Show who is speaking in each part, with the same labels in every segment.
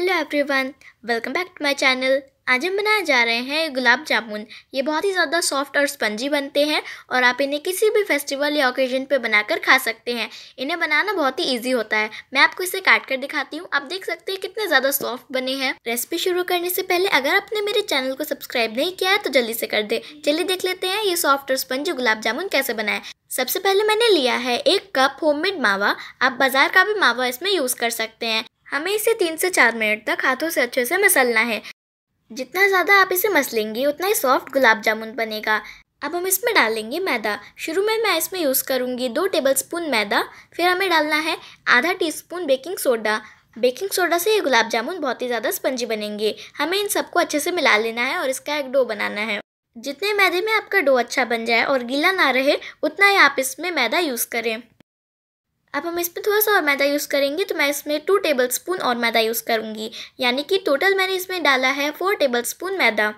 Speaker 1: hello everyone welcome back to my channel आज हम बनाए जा रहे हैं गुलाब जामुन ये बहुत ही ज़्यादा सॉफ्ट और स्पंजी बनते हैं और आप इन्हें किसी भी फेस्टिवल या ओकेजन पे बनाकर खा सकते हैं इन्हें बनाना बहुत ही इजी होता है मैं आपको इसे काट कर दिखाती हूँ आप देख सकते हैं कितने ज़्यादा सॉफ्ट बने हैं रेसिपी शुरू करने से पहले अगर आपने मेरे चैनल को सब्सक्राइब नहीं किया है तो जल्दी से कर दे चलिए देख लेते हैं ये सॉफ्ट और स्पंजी गुलाब जामुन कैसे बनाए सबसे पहले मैंने लिया है एक कप होममेड मावा आप बाजार का भी मावा इसमें यूज़ कर सकते हैं हमें इसे तीन से चार मिनट तक हाथों से अच्छे से मसलना है जितना ज़्यादा आप इसे मसलेंगे उतना ही सॉफ्ट गुलाब जामुन बनेगा अब हम इसमें डालेंगे मैदा शुरू में मैं इसमें यूज़ करूँगी दो टेबल स्पून मैदा फिर हमें डालना है आधा teaspoon baking soda baking soda से ये गुलाब जामुन बहुत ही ज़्यादा स्पंजी बनेंगे हमें इन सबको अच्छे से मिला लेना है और इसका एक डो बनाना है जितने मैदे में आपका डो अच्छा बन जाए और गीला ना रहे उतना ही आप इसमें मैदा यूज़ करें अब हम इसमें थोड़ा सा और मैदा यूज़ करेंगे तो मैं इसमें टू टेबल स्पून और मैदा यूज़ करूँगी यानी कि टोटल मैंने इसमें डाला है फोर टेबल स्पून मैदा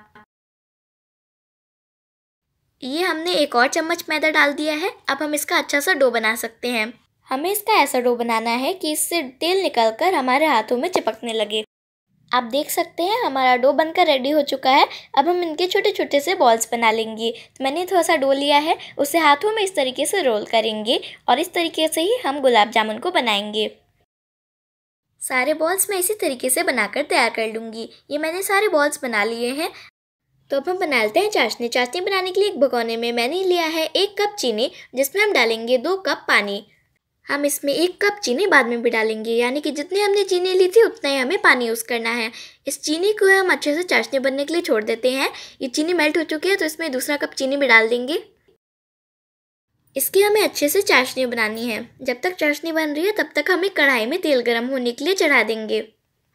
Speaker 1: ये हमने एक और चम्मच मैदा डाल दिया है अब हम इसका अच्छा सा डो बना सकते हैं हमें इसका ऐसा डो बनाना है कि इससे तेल निकलकर हमारे हाथों में चिपकने लगे आप देख सकते हैं हमारा डो बनकर रेडी हो चुका है अब हम इनके छोटे छोटे से बॉल्स बना लेंगे तो मैंने थोड़ा सा डो लिया है उसे हाथों में इस तरीके से रोल करेंगे और इस तरीके से ही हम गुलाब जामुन को बनाएंगे सारे बॉल्स मैं इसी तरीके से बनाकर तैयार कर लूँगी ये मैंने सारे बॉल्स बना लिए हैं तो अब हम बना लेते हैं चाशनी चाशनी बनाने के लिए एक भगोने में मैंने लिया है एक कप चीनी जिसमें हम डालेंगे दो कप पानी हम इसमें एक कप चीनी बाद में भी डालेंगे यानी कि जितनी हमने चीनी ली थी उतना ही हमें पानी यूज़ करना है इस चीनी को हम अच्छे से चाशनी बनने के लिए छोड़ देते हैं ये चीनी मेल्ट हो चुकी है तो इसमें दूसरा कप चीनी भी डाल देंगे इसकी हमें अच्छे से चाशनी बनानी है जब तक चाशनी बन रही है तब तक हमें कढ़ाई में तेल गर्म होने के लिए चढ़ा देंगे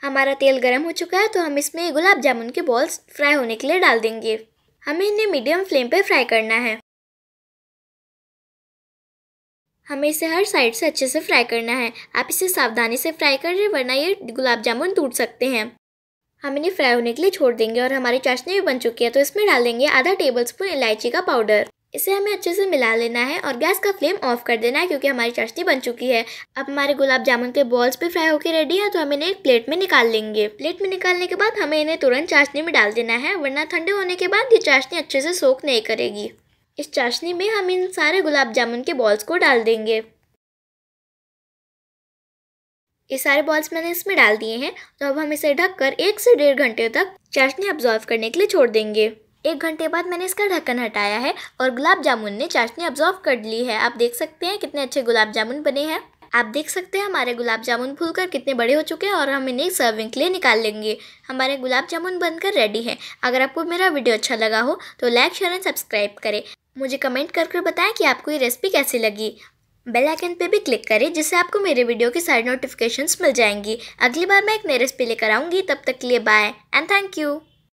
Speaker 1: हमारा तेल गर्म हो चुका है तो हम इसमें गुलाब जामुन के बॉल्स फ्राई होने के लिए डाल देंगे हमें इन्हें मीडियम फ्लेम पर फ्राई करना है हमें इसे हर साइड से अच्छे से फ्राई करना है आप इसे सावधानी से फ्राई कर रहे वरना ये गुलाब जामुन टूट सकते हैं हम इन्हें फ्राई होने के लिए छोड़ देंगे और हमारी चाशनी भी बन चुकी है तो इसमें डाल देंगे आधा टेबल स्पून इलायची का पाउडर इसे हमें अच्छे से मिला लेना है और गैस का फ्लेम ऑफ कर देना है क्योंकि हमारी चाशनी बन चुकी है अब हमारे गुलाब जामुन के बॉल्स भी फ्राई होकर रेडी है तो हम इन्हें एक प्लेट में निकाल लेंगे प्लेट में निकालने के बाद हमें इन्हें तुरंत चाशनी में डाल देना है वरना ठंडे होने के बाद ये चाशनी अच्छे से सोख नहीं करेगी इस चाशनी में हम इन सारे गुलाब जामुन के बॉल्स को डाल देंगे ये सारे बॉल्स मैंने इसमें डाल दिए हैं तो अब हम इसे ढककर एक से डेढ़ घंटे तक चाशनी अब्जॉर्व करने के लिए छोड़ देंगे एक घंटे बाद मैंने इसका ढक्कन हटाया है और गुलाब जामुन ने चाशनी अब्जॉर्व कर ली है आप देख सकते हैं कितने अच्छे गुलाब जामुन बने हैं आप देख सकते हैं हमारे गुलाब जामुन फूल कर कितने बड़े हो चुके हैं और हम इन्हें सर्विंग के लिए निकाल लेंगे हमारे गुलाब जामुन बनकर रेडी है अगर आपको मेरा वीडियो अच्छा लगा हो तो लाइक शेयर एंड सब्सक्राइब करें मुझे कमेंट करके बताएं कि आपको ये रेसिपी कैसी लगी बेल आइकन पे भी क्लिक करें जिससे आपको मेरे वीडियो की सारी नोटिफिकेशंस मिल जाएंगी अगली बार मैं एक नई रेसिपी लेकर आऊँगी तब तक के लिए बाय एंड थैंक यू